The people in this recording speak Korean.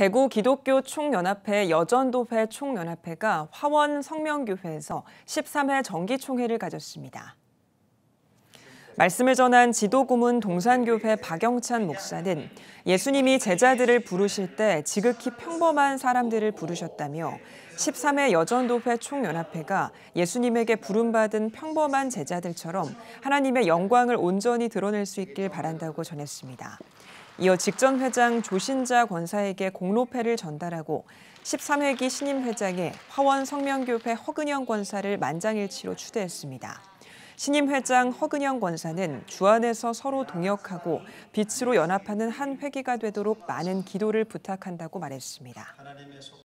대구 기독교 총연합회 여전도회 총연합회가 화원 성명교회에서 13회 정기총회를 가졌습니다. 말씀을 전한 지도고문 동산교회 박영찬 목사는 예수님이 제자들을 부르실 때 지극히 평범한 사람들을 부르셨다며 13회 여전도회 총연합회가 예수님에게 부름받은 평범한 제자들처럼 하나님의 영광을 온전히 드러낼 수 있길 바란다고 전했습니다. 이어 직전 회장 조신자 권사에게 공로패를 전달하고 13회기 신임 회장의 화원 성명교회 허근영 권사를 만장일치로 추대했습니다. 신임 회장 허근영 권사는 주안에서 서로 동역하고 빛으로 연합하는 한 회기가 되도록 많은 기도를 부탁한다고 말했습니다.